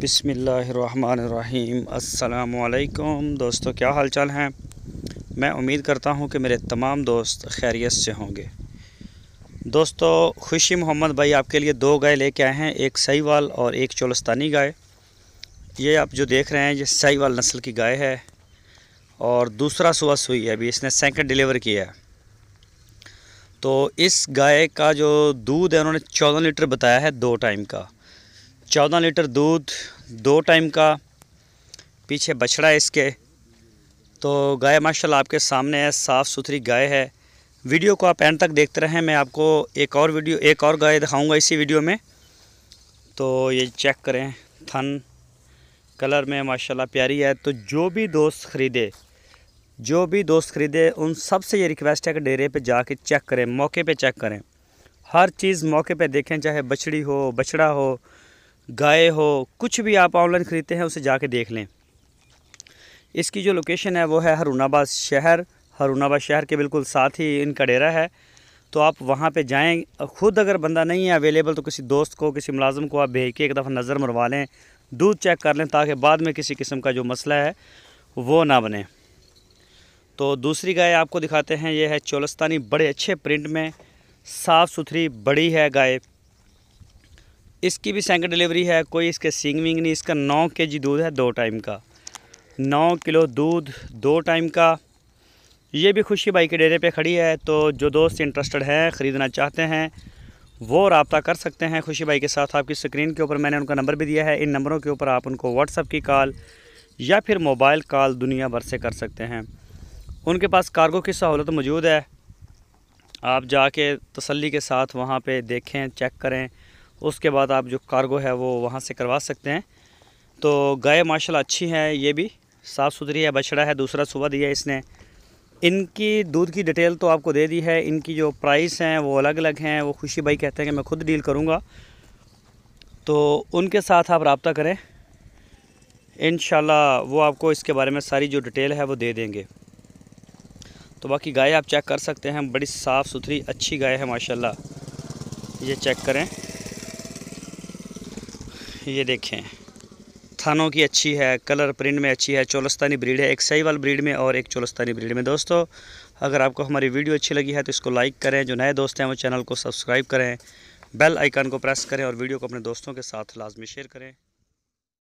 बिसमीम् अल्लाम दोस्तों क्या हाल चाल हैं मैं उम्मीद करता हूं कि मेरे तमाम दोस्त खैरियत से होंगे दोस्तों खुशी मोहम्मद भाई आपके लिए दो गाय लेके आए हैं एक सईवाल और एक चोलस्तानी गाय ये आप जो देख रहे हैं ये सईवाल नस्ल की गाय है और दूसरा सुबह सुई है अभी इसने सेकेंड डिलीवर किया है तो इस गाय का जो दूध है उन्होंने चौदह लीटर बताया है दो टाइम का चौदह लीटर दूध दो टाइम का पीछे बछड़ा है इसके तो गाय माशाल्लाह आपके सामने है साफ़ सुथरी गाय है वीडियो को आप एंड तक देखते रहें मैं आपको एक और वीडियो एक और गाय दिखाऊंगा इसी वीडियो में तो ये चेक करें थन कलर में माशाल्लाह प्यारी है तो जो भी दोस्त ख़रीदे जो भी दोस्त ख़रीदे उन सब से ये रिक्वेस्ट है कि डेरे पे जाके चेक करें मौके पे चेक करें हर चीज़ मौके पे देखें चाहे बछड़ी हो बछड़ा हो गाय हो कुछ भी आप ऑनलाइन ख़रीदते हैं उसे जाके देख लें इसकी जो लोकेशन है वो है हरूणाबाद शहर हरूणाबाद शहर के बिल्कुल साथ ही इनका डेरा है तो आप वहाँ पे जाएं खुद अगर बंदा नहीं है अवेलेबल तो किसी दोस्त को किसी मुलाजम को आप भेज के एक दफ़ा नज़र मरवा लें दूध चेक कर लें ताकि बाद में किसी किस्म का जो मसला है वो ना बने तो दूसरी गाय आपको दिखाते हैं ये है चोलस्तानी बड़े अच्छे प्रिंट में साफ़ सुथरी बड़ी है गाय इसकी भी सेंकंड डिलीवरी है कोई इसके सिंग विंग नहीं इसका नौ के जी दूध है दो टाइम का नौ किलो दूध दो टाइम का ये भी खुशी भाई के डेरे पे खड़ी है तो जो दोस्त इंटरेस्टेड हैं ख़रीदना चाहते हैं वो रबता कर सकते हैं खुशी भाई के साथ आपकी स्क्रीन के ऊपर मैंने उनका नंबर भी दिया है इन नंबरों के ऊपर आप उनको व्हाट्सअप की कॉल या फिर मोबाइल कॉल दुनिया भर से कर सकते हैं उनके पास कार्गो की सहूलत मौजूद है आप जाके तसल्ली के साथ वहाँ पे देखें चेक करें उसके बाद आप जो कार्गो है वो वहाँ से करवा सकते हैं तो गाय माशाल्लाह अच्छी है ये भी साफ़ सुथरी है बछड़ा है दूसरा सुबह दिया इसने इनकी दूध की डिटेल तो आपको दे दी है इनकी जो प्राइस हैं वो अलग अलग हैं वो खुशी भाई कहते हैं कि मैं खुद डील करूँगा तो उनके साथ आप रबता करें इन वो आपको इसके बारे में सारी जो डिटेल है वो दे देंगे तो बाकी गाय आप चेक कर सकते हैं बड़ी साफ़ सुथरी अच्छी गाय है माशाल्लाह ये चेक करें ये देखें थानों की अच्छी है कलर प्रिंट में अच्छी है चोलस्तानी ब्रीड है एक सहीवाल ब्रीड में और एक चोलस्तानी ब्रीड में दोस्तों अगर आपको हमारी वीडियो अच्छी लगी है तो इसको लाइक करें जो नए दोस्त हैं वो चैनल को सब्सक्राइब करें बेल आइकन को प्रेस करें और वीडियो को अपने दोस्तों के साथ लाजमी शेयर करें